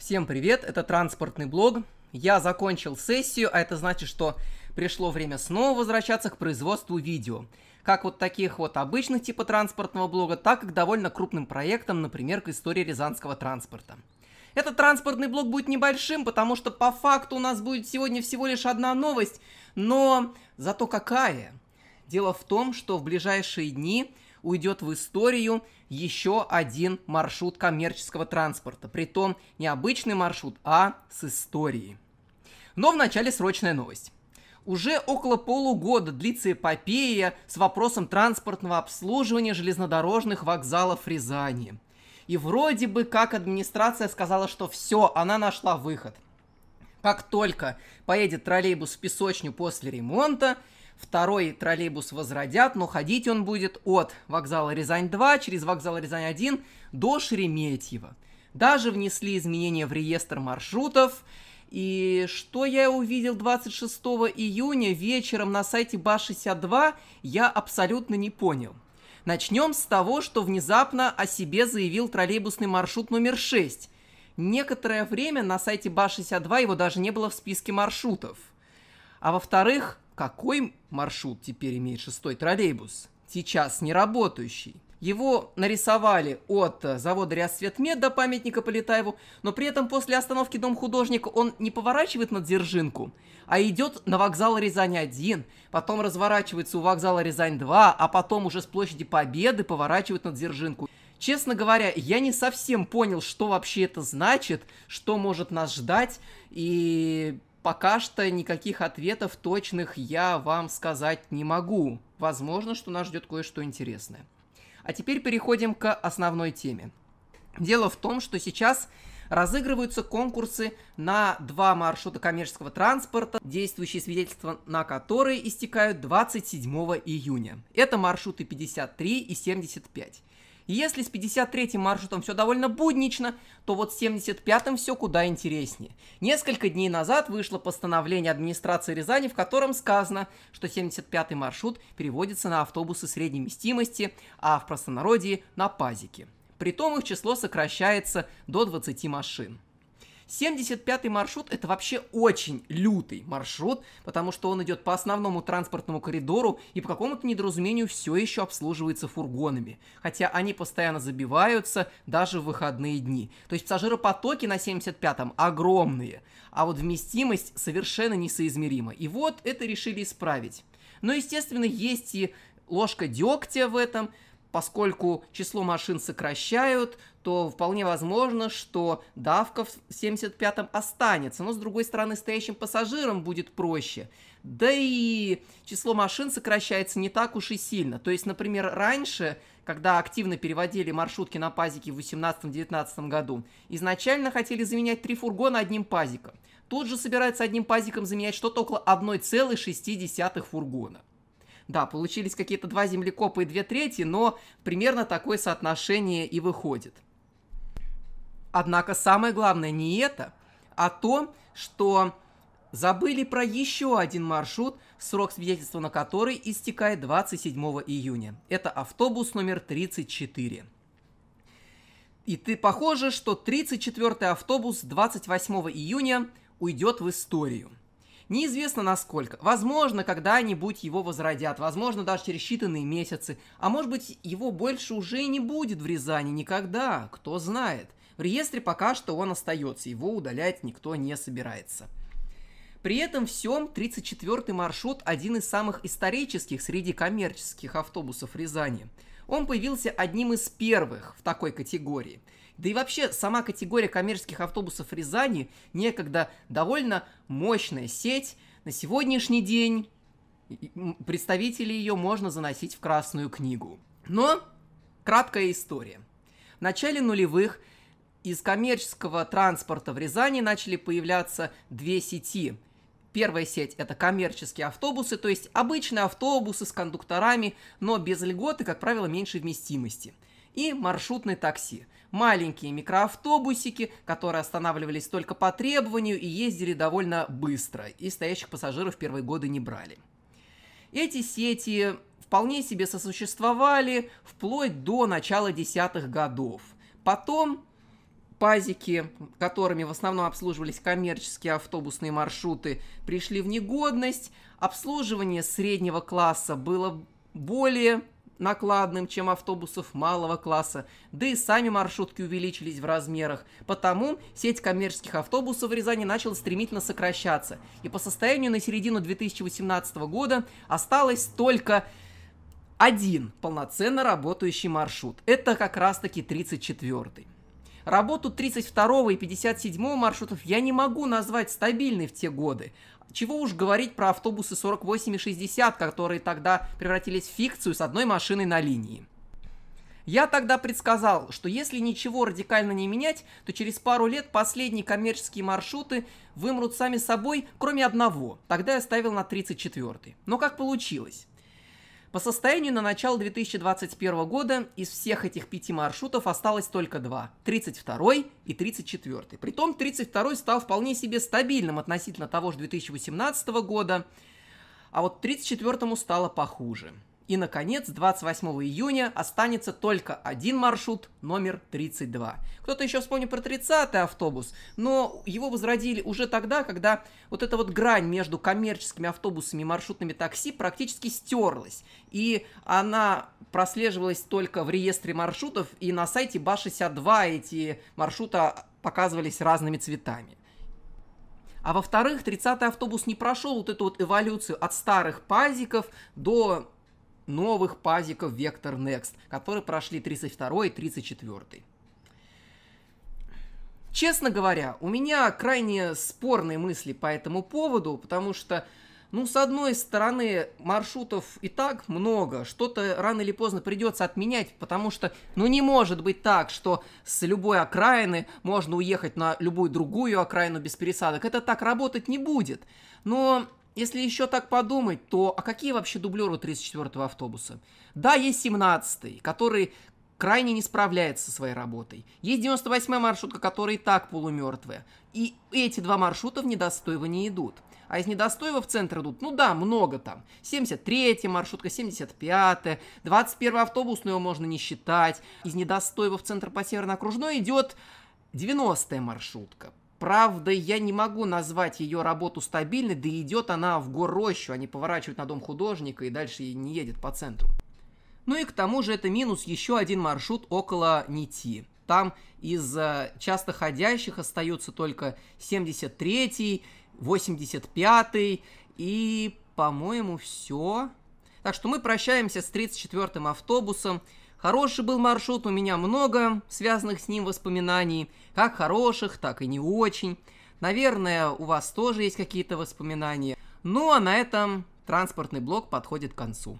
Всем привет, это транспортный блог. Я закончил сессию, а это значит, что пришло время снова возвращаться к производству видео. Как вот таких вот обычных типа транспортного блога, так и к довольно крупным проектам, например, к истории рязанского транспорта. Этот транспортный блог будет небольшим, потому что по факту у нас будет сегодня всего лишь одна новость, но зато какая. Дело в том, что в ближайшие дни уйдет в историю еще один маршрут коммерческого транспорта. Притом не обычный маршрут, а с историей. Но вначале срочная новость. Уже около полугода длится эпопея с вопросом транспортного обслуживания железнодорожных вокзалов Рязани. И вроде бы как администрация сказала, что все, она нашла выход. Как только поедет троллейбус в песочню после ремонта, Второй троллейбус возродят, но ходить он будет от вокзала Рязань-2 через вокзал Рязань-1 до Шереметьево. Даже внесли изменения в реестр маршрутов. И что я увидел 26 июня вечером на сайте БА-62, я абсолютно не понял. Начнем с того, что внезапно о себе заявил троллейбусный маршрут номер 6. Некоторое время на сайте БА-62 его даже не было в списке маршрутов. А во-вторых, какой маршрут теперь имеет шестой троллейбус, сейчас не работающий. Его нарисовали от э, завода «Реосветмед» до памятника Полетаеву, но при этом после остановки Дом художника он не поворачивает на Дзержинку, а идет на вокзал Рязань-1, потом разворачивается у вокзала Рязань-2, а потом уже с площади Победы поворачивает на Дзержинку. Честно говоря, я не совсем понял, что вообще это значит, что может нас ждать, и Пока что никаких ответов точных я вам сказать не могу. Возможно, что нас ждет кое-что интересное. А теперь переходим к основной теме. Дело в том, что сейчас разыгрываются конкурсы на два маршрута коммерческого транспорта, действующие свидетельства на которые истекают 27 июня. Это маршруты 53 и 75. Если с 53-м маршрутом все довольно буднично, то вот с 75-м все куда интереснее. Несколько дней назад вышло постановление администрации Рязани, в котором сказано, что 75-й маршрут переводится на автобусы средней вместимости, а в простонародье на пазики. Притом их число сокращается до 20 машин. 75-й маршрут это вообще очень лютый маршрут, потому что он идет по основному транспортному коридору и по какому-то недоразумению все еще обслуживается фургонами. Хотя они постоянно забиваются даже в выходные дни. То есть пассажиропотоки на 75-м огромные, а вот вместимость совершенно несоизмерима. И вот это решили исправить. Но, естественно, есть и ложка дегтя в этом – поскольку число машин сокращают, то вполне возможно, что давка в 75-м останется. Но, с другой стороны, стоящим пассажирам будет проще. Да и число машин сокращается не так уж и сильно. То есть, например, раньше, когда активно переводили маршрутки на пазики в 18-19 году, изначально хотели заменять три фургона одним пазиком. Тут же собирается одним пазиком заменять что-то около 1,6 фургона. Да, получились какие-то два землекопа и две трети, но примерно такое соотношение и выходит. Однако самое главное не это, а то, что забыли про еще один маршрут, срок свидетельства на который истекает 27 июня. Это автобус номер 34. И ты похоже, что 34 автобус 28 июня уйдет в историю. Неизвестно насколько. Возможно, когда-нибудь его возродят, возможно, даже через считанные месяцы. А может быть, его больше уже и не будет в Рязани никогда, кто знает. В реестре пока что он остается, его удалять никто не собирается. При этом всем 34-й маршрут один из самых исторических среди коммерческих автобусов Рязани. Он появился одним из первых в такой категории. Да и вообще, сама категория коммерческих автобусов Рязани некогда довольно мощная сеть. На сегодняшний день представители ее можно заносить в Красную книгу. Но краткая история. В начале нулевых из коммерческого транспорта в Рязани начали появляться две сети – Первая сеть – это коммерческие автобусы, то есть обычные автобусы с кондукторами, но без льгот и, как правило, меньше вместимости. И маршрутные такси. Маленькие микроавтобусики, которые останавливались только по требованию и ездили довольно быстро, и стоящих пассажиров первые годы не брали. Эти сети вполне себе сосуществовали вплоть до начала десятых годов. Потом пазики, которыми в основном обслуживались коммерческие автобусные маршруты, пришли в негодность. Обслуживание среднего класса было более накладным, чем автобусов малого класса, да и сами маршрутки увеличились в размерах. Потому сеть коммерческих автобусов в Рязани начала стремительно сокращаться. И по состоянию на середину 2018 года осталось только один полноценно работающий маршрут. Это как раз-таки 34-й. Работу 32 и 57 маршрутов я не могу назвать стабильной в те годы. Чего уж говорить про автобусы 48 и 60, которые тогда превратились в фикцию с одной машиной на линии. Я тогда предсказал, что если ничего радикально не менять, то через пару лет последние коммерческие маршруты вымрут сами собой, кроме одного. Тогда я ставил на 34-й. Но как получилось? По состоянию на начало 2021 года из всех этих пяти маршрутов осталось только два – 32 и 34. Притом 32 стал вполне себе стабильным относительно того же 2018 года, а вот 34 стало похуже – и, наконец, 28 июня останется только один маршрут, номер 32. Кто-то еще вспомнил про 30-й автобус, но его возродили уже тогда, когда вот эта вот грань между коммерческими автобусами и маршрутными такси практически стерлась. И она прослеживалась только в реестре маршрутов, и на сайте БА-62 эти маршруты показывались разными цветами. А во-вторых, 30-й автобус не прошел вот эту вот эволюцию от старых пазиков до новых пазиков Vector Next, которые прошли 32 и 34. Честно говоря, у меня крайне спорные мысли по этому поводу, потому что, ну, с одной стороны, маршрутов и так много, что-то рано или поздно придется отменять, потому что, ну, не может быть так, что с любой окраины можно уехать на любую другую окраину без пересадок. Это так работать не будет. Но если еще так подумать, то а какие вообще дублеры 34-го автобуса? Да, есть 17-й, который крайне не справляется со своей работой. Есть 98-я маршрутка, которая и так полумертвая. И эти два маршрута в недостойво не идут. А из недостойва в центр идут, ну да, много там. 73-я маршрутка, 75-я, 21-й автобус, но его можно не считать. Из недостойва в центр по северной окружной идет 90-я маршрутка. Правда, я не могу назвать ее работу стабильной, да идет она в горощу, а не поворачивает на дом художника и дальше не едет по центру. Ну и к тому же это минус еще один маршрут около Нити. Там из э, часто ходящих остаются только 73-й, 85-й и, по-моему, все. Так что мы прощаемся с 34-м автобусом, Хороший был маршрут, у меня много связанных с ним воспоминаний, как хороших, так и не очень. Наверное, у вас тоже есть какие-то воспоминания. Ну а на этом транспортный блок подходит к концу.